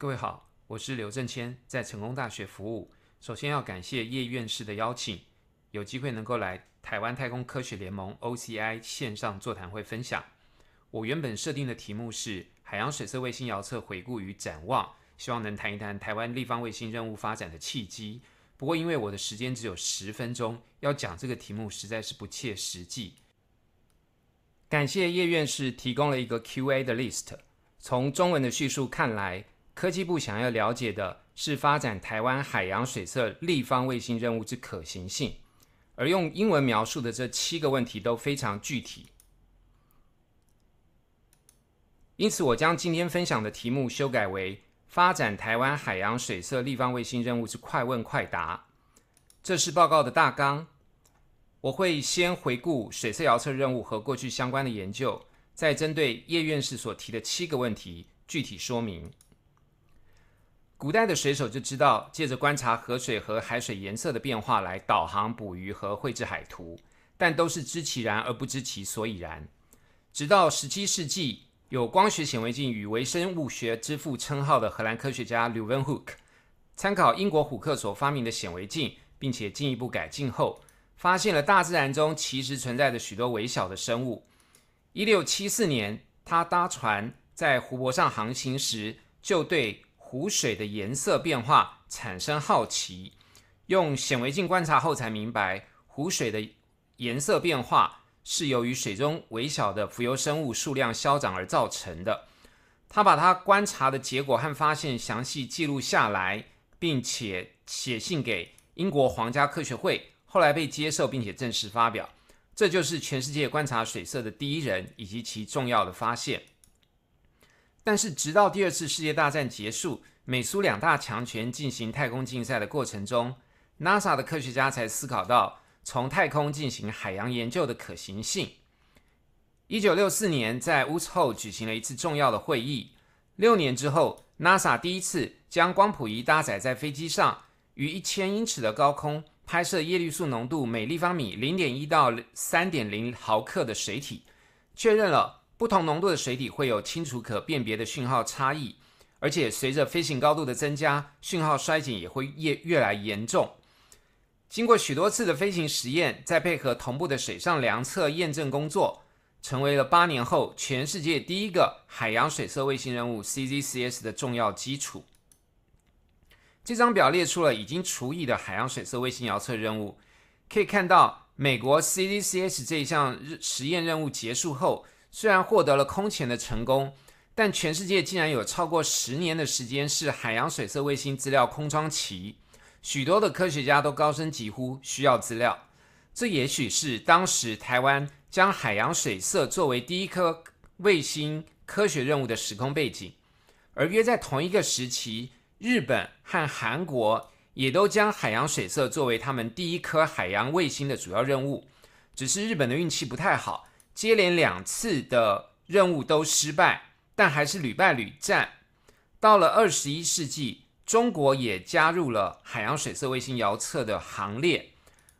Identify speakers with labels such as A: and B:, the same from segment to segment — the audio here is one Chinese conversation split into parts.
A: 各位好，我是刘正谦，在成功大学服务。首先要感谢叶院士的邀请，有机会能够来台湾太空科学联盟 （OCI） 线上座谈会分享。我原本设定的题目是“海洋水色卫星遥测回顾与展望”，希望能谈一谈台湾立方卫星任务发展的契机。不过，因为我的时间只有十分钟，要讲这个题目实在是不切实际。感谢叶院士提供了一个 Q&A 的 list，从中文的叙述看来。科技部想要了解的是发展台湾海洋水色立方卫星任务之可行性，而用英文描述的这七个问题都非常具体，因此我将今天分享的题目修改为“发展台湾海洋水色立方卫星任务之快问快答”。这是报告的大纲，我会先回顾水色遥测任务和过去相关的研究，再针对叶院士所提的七个问题具体说明。古代的水手就知道，借着观察河水和海水颜色的变化来导航、捕鱼和绘制海图，但都是知其然而不知其所以然。直到十七世纪，有光学显微镜与微生物学之父称号的荷兰科学家刘文·虎参考英国虎克所发明的显微镜，并且进一步改进后，发现了大自然中其实存在着许多微小的生物。一六七四年，他搭船在湖泊上航行时，就对。湖水的颜色变化产生好奇，用显微镜观察后才明白，湖水的颜色变化是由于水中微小的浮游生物数量消长而造成的。他把他观察的结果和发现详细记录下来，并且写信给英国皇家科学会，后来被接受并且正式发表。这就是全世界观察水色的第一人以及其重要的发现。但是，直到第二次世界大战结束，美苏两大强权进行太空竞赛的过程中，NASA 的科学家才思考到从太空进行海洋研究的可行性。一九六四年，在 Utah 举行了一次重要的会议。六年之后，NASA 第一次将光谱仪搭载在飞机上，于一千英尺的高空拍摄叶绿素浓度每立方米零点一到三点零毫克的水体，确认了。不同浓度的水体会有清楚可辨别的讯号差异，而且随着飞行高度的增加，讯号衰减也会越越来严重。经过许多次的飞行实验，再配合同步的水上量测验证工作，成为了八年后全世界第一个海洋水色卫星任务 CZCS 的重要基础。这张表列出了已经除役的海洋水色卫星遥测任务，可以看到美国 CZCS 这一项日实验任务结束后。虽然获得了空前的成功，但全世界竟然有超过十年的时间是海洋水色卫星资料空窗期，许多的科学家都高声疾呼需要资料。这也许是当时台湾将海洋水色作为第一颗卫星科学任务的时空背景，而约在同一个时期，日本和韩国也都将海洋水色作为他们第一颗海洋卫星的主要任务，只是日本的运气不太好。接连两次的任务都失败，但还是屡败屡战。到了二十一世纪，中国也加入了海洋水色卫星遥测的行列。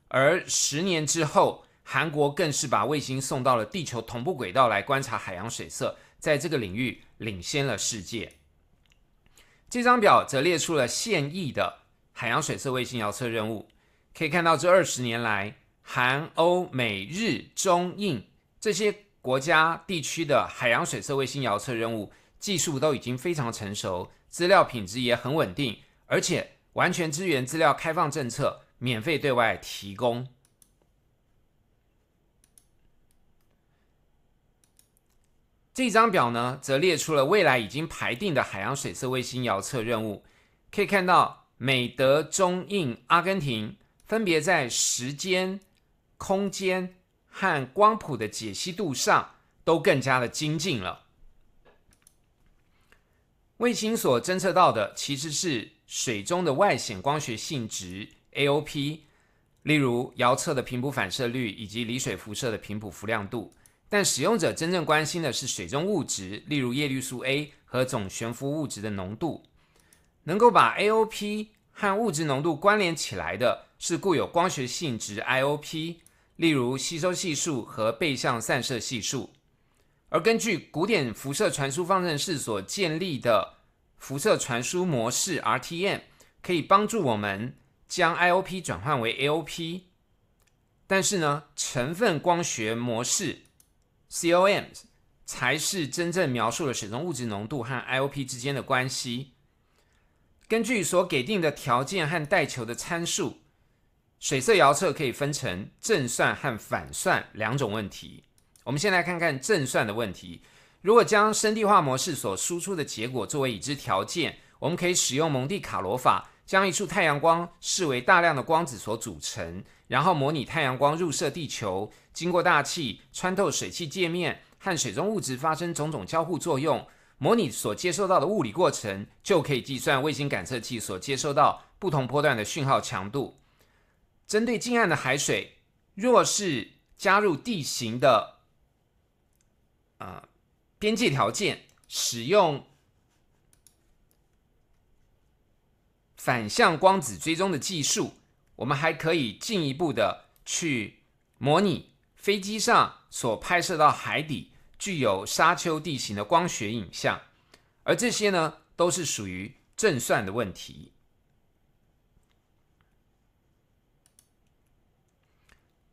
A: 而十年之后，韩国更是把卫星送到了地球同步轨道来观察海洋水色，在这个领域领先了世界。这张表则列出了现役的海洋水色卫星遥测任务，可以看到这二十年来，韩、欧、美、日、中、印。这些国家地区的海洋水色卫星遥测任务技术都已经非常成熟，资料品质也很稳定，而且完全资源资料开放政策，免费对外提供。这张表呢，则列出了未来已经排定的海洋水色卫星遥测任务，可以看到，美、德、中、印、阿根廷分别在时间、空间。和光谱的解析度上都更加的精进了。卫星所侦测到的其实是水中的外显光学性质 AOP，例如遥测的频谱反射率以及离水辐射的频谱浮亮度。但使用者真正关心的是水中物质，例如叶绿素 A 和总悬浮物质的浓度。能够把 AOP 和物质浓度关联起来的是固有光学性质 IOP。例如吸收系数和背向散射系数，而根据古典辐射传输方程式所建立的辐射传输模式 RTM，可以帮助我们将 IOP 转换为 AOP。但是呢，成分光学模式 COM 才是真正描述了水中物质浓度和 IOP 之间的关系。根据所给定的条件和带球的参数。水色遥测可以分成正算和反算两种问题。我们先来看看正算的问题。如果将生地化模式所输出的结果作为已知条件，我们可以使用蒙蒂卡罗法，将一束太阳光视为大量的光子所组成，然后模拟太阳光入射地球，经过大气穿透水汽界面和水中物质发生种种交互作用，模拟所接收到的物理过程，就可以计算卫星感测器所接收到不同波段的讯号强度。针对近岸的海水，若是加入地形的啊边界条件，使用反向光子追踪的技术，我们还可以进一步的去模拟飞机上所拍摄到海底具有沙丘地形的光学影像，而这些呢，都是属于正算的问题。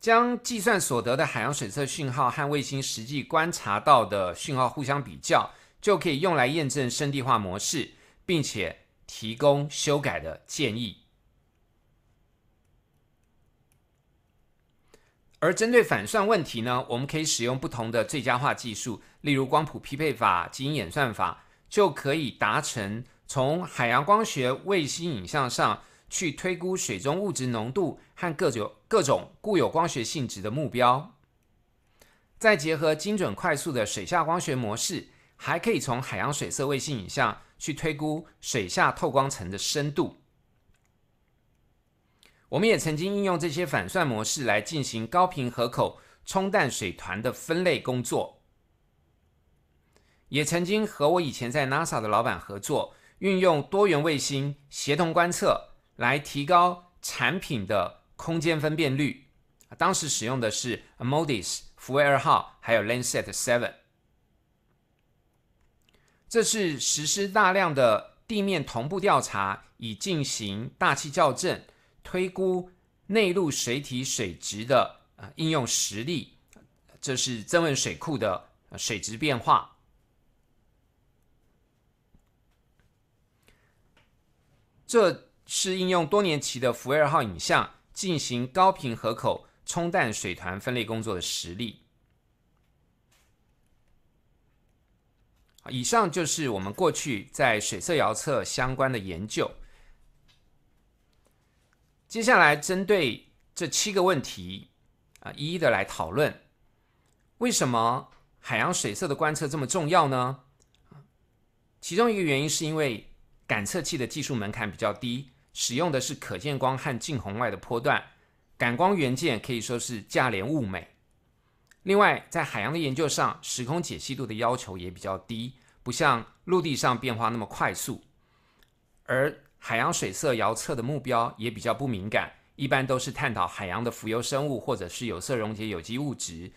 A: 将计算所得的海洋水色讯号和卫星实际观察到的讯号互相比较，就可以用来验证生地化模式，并且提供修改的建议。而针对反算问题呢，我们可以使用不同的最佳化技术，例如光谱匹配法、基因演算法，就可以达成从海洋光学卫星影像上。去推估水中物质浓度和各种各种固有光学性质的目标，再结合精准快速的水下光学模式，还可以从海洋水色卫星影像去推估水下透光层的深度。我们也曾经应用这些反算模式来进行高频河口冲淡水团的分类工作，也曾经和我以前在 NASA 的老板合作，运用多元卫星协同观测。来提高产品的空间分辨率，当时使用的是 MODIS、福威二号，还有 l a n e s e t Seven。这是实施大量的地面同步调查，以进行大气校正、推估内陆水体水质的呃应用实例。这是增温水库的水质变化。这。是应用多年期的福卫二号影像进行高频河口冲淡水团分类工作的实例。以上就是我们过去在水色遥测相关的研究。接下来针对这七个问题啊，一一的来讨论。为什么海洋水色的观测这么重要呢？其中一个原因是因为感测器的技术门槛比较低。使用的是可见光和近红外的波段，感光元件可以说是价廉物美。另外，在海洋的研究上，时空解析度的要求也比较低，不像陆地上变化那么快速。而海洋水色遥测的目标也比较不敏感，一般都是探讨海洋的浮游生物或者是有色溶解有机物质，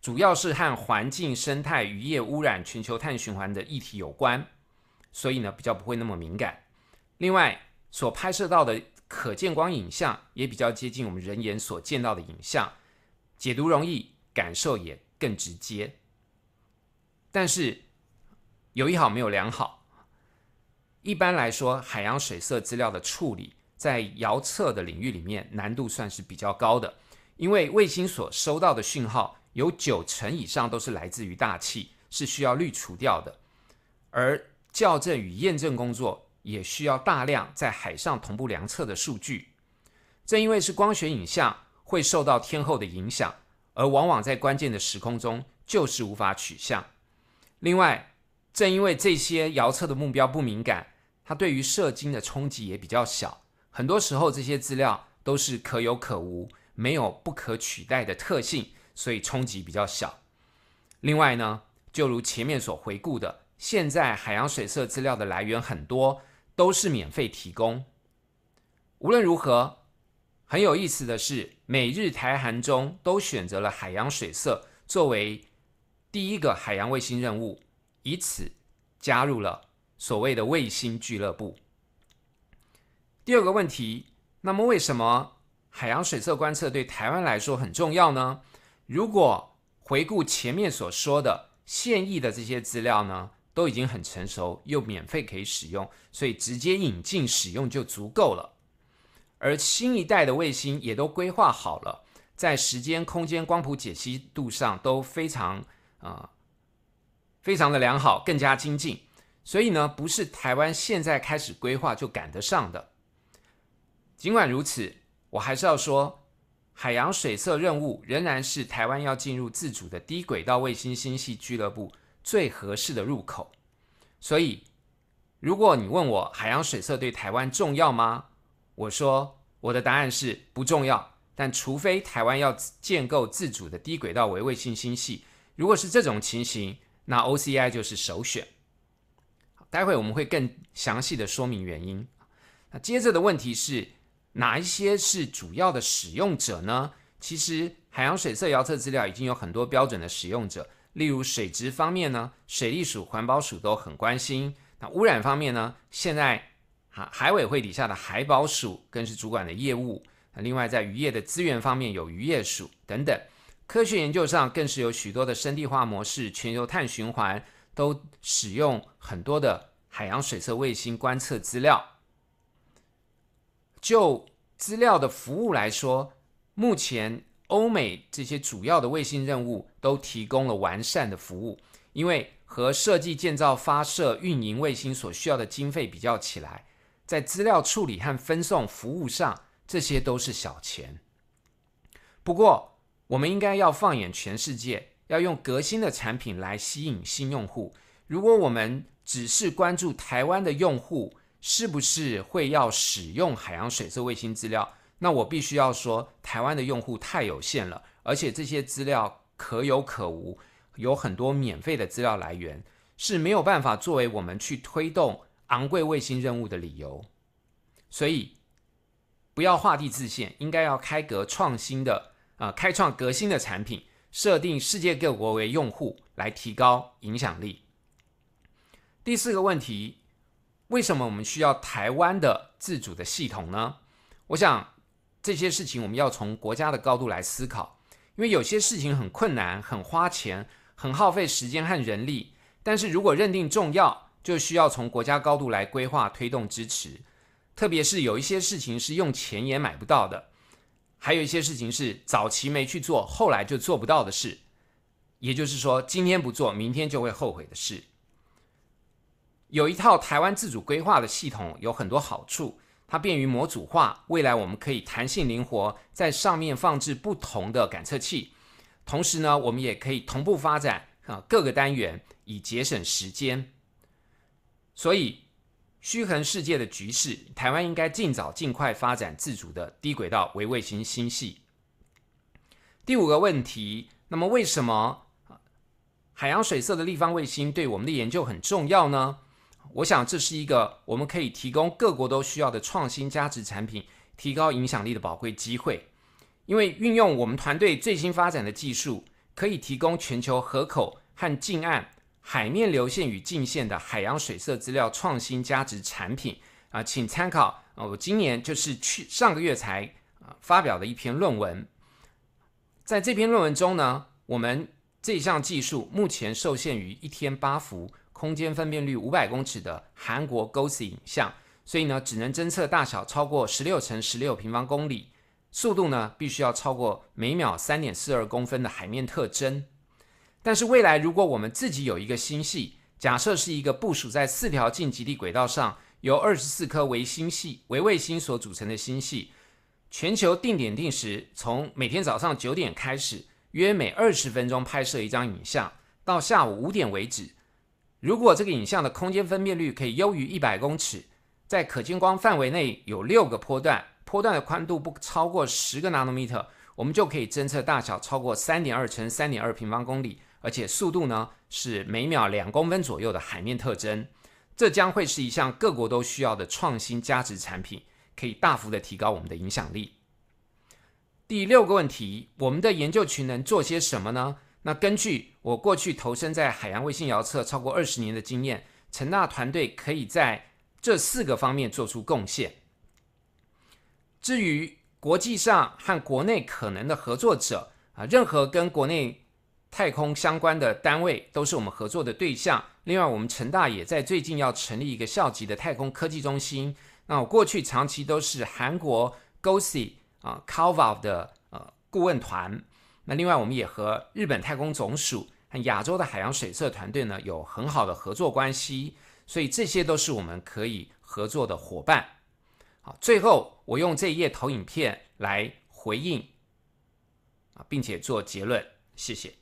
A: 主要是和环境、生态、渔业、污染、全球碳循环的议题有关，所以呢比较不会那么敏感。另外，所拍摄到的可见光影像也比较接近我们人眼所见到的影像，解读容易，感受也更直接。但是，有一好没有两好。一般来说，海洋水色资料的处理在遥测的领域里面难度算是比较高的，因为卫星所收到的讯号有九成以上都是来自于大气，是需要滤除掉的，而校正与验证工作。也需要大量在海上同步量测的数据。正因为是光学影像，会受到天候的影响，而往往在关键的时空中就是无法取向。另外，正因为这些遥测的目标不敏感，它对于射精的冲击也比较小。很多时候这些资料都是可有可无，没有不可取代的特性，所以冲击比较小。另外呢，就如前面所回顾的，现在海洋水色资料的来源很多。都是免费提供。无论如何，很有意思的是，美日台韩中都选择了海洋水色作为第一个海洋卫星任务，以此加入了所谓的卫星俱乐部。第二个问题，那么为什么海洋水色观测对台湾来说很重要呢？如果回顾前面所说的现役的这些资料呢？都已经很成熟，又免费可以使用，所以直接引进使用就足够了。而新一代的卫星也都规划好了，在时间、空间、光谱解析度上都非常啊，非常的良好，更加精进。所以呢，不是台湾现在开始规划就赶得上的。尽管如此，我还是要说，海洋水色任务仍然是台湾要进入自主的低轨道卫星星系俱乐部。最合适的入口，所以，如果你问我海洋水色对台湾重要吗？我说我的答案是不重要，但除非台湾要建构自主的低轨道微卫星星系，如果是这种情形，那 OCI 就是首选。待会我们会更详细的说明原因。那接着的问题是，哪一些是主要的使用者呢？其实海洋水色遥测资料已经有很多标准的使用者。例如水质方面呢，水利署、环保署都很关心。那污染方面呢，现在哈海委会底下的海保署更是主管的业务。另外，在渔业的资源方面，有渔业署等等。科学研究上更是有许多的生地化模式、全球碳循环，都使用很多的海洋水色卫星观测资料。就资料的服务来说，目前。欧美这些主要的卫星任务都提供了完善的服务，因为和设计、建造、发射、运营卫星所需要的经费比较起来，在资料处理和分送服务上，这些都是小钱。不过，我们应该要放眼全世界，要用革新的产品来吸引新用户。如果我们只是关注台湾的用户，是不是会要使用海洋水色卫星资料？那我必须要说，台湾的用户太有限了，而且这些资料可有可无，有很多免费的资料来源是没有办法作为我们去推动昂贵卫星任务的理由。所以，不要画地自限，应该要开革创新的啊，开创革新的产品，设定世界各国为用户来提高影响力。第四个问题，为什么我们需要台湾的自主的系统呢？我想。这些事情我们要从国家的高度来思考，因为有些事情很困难、很花钱、很耗费时间和人力。但是如果认定重要，就需要从国家高度来规划、推动、支持。特别是有一些事情是用钱也买不到的，还有一些事情是早期没去做，后来就做不到的事。也就是说，今天不做，明天就会后悔的事。有一套台湾自主规划的系统，有很多好处。它便于模组化，未来我们可以弹性灵活在上面放置不同的感测器，同时呢，我们也可以同步发展啊各个单元，以节省时间。所以，虚衡世界的局势，台湾应该尽早尽快发展自主的低轨道微卫星星系。第五个问题，那么为什么海洋水色的立方卫星对我们的研究很重要呢？我想这是一个我们可以提供各国都需要的创新价值产品、提高影响力的宝贵机会，因为运用我们团队最新发展的技术，可以提供全球河口和近岸海面流线与近线的海洋水色资料创新价值产品啊，请参考我今年就是去上个月才啊发表的一篇论文，在这篇论文中呢，我们这项技术目前受限于一天八幅。空间分辨率五百公尺的韩国 g h o s t 影像，所以呢，只能侦测大小超过十六乘十六平方公里，速度呢，必须要超过每秒三点四二公分的海面特征。但是未来，如果我们自己有一个星系，假设是一个部署在四条近极地轨道上，由二十四颗卫星系为卫星所组成的星系，全球定点定时，从每天早上九点开始，约每二十分钟拍摄一张影像，到下午五点为止。如果这个影像的空间分辨率可以优于一百公尺，在可见光范围内有六个波段，波段的宽度不超过十个纳米米，我们就可以侦测大小超过三点二乘三点二平方公里，而且速度呢是每秒两公分左右的海面特征。这将会是一项各国都需要的创新价值产品，可以大幅的提高我们的影响力。第六个问题，我们的研究群能做些什么呢？那根据我过去投身在海洋卫星遥测超过二十年的经验，成大团队可以在这四个方面做出贡献。至于国际上和国内可能的合作者啊，任何跟国内太空相关的单位都是我们合作的对象。另外，我们成大也在最近要成立一个校级的太空科技中心。那我过去长期都是韩国 GOSI 啊 k a l v a 的呃顾问团。那另外，我们也和日本太空总署和亚洲的海洋水测团队呢有很好的合作关系，所以这些都是我们可以合作的伙伴。好，最后我用这一页投影片来回应啊，并且做结论。谢谢。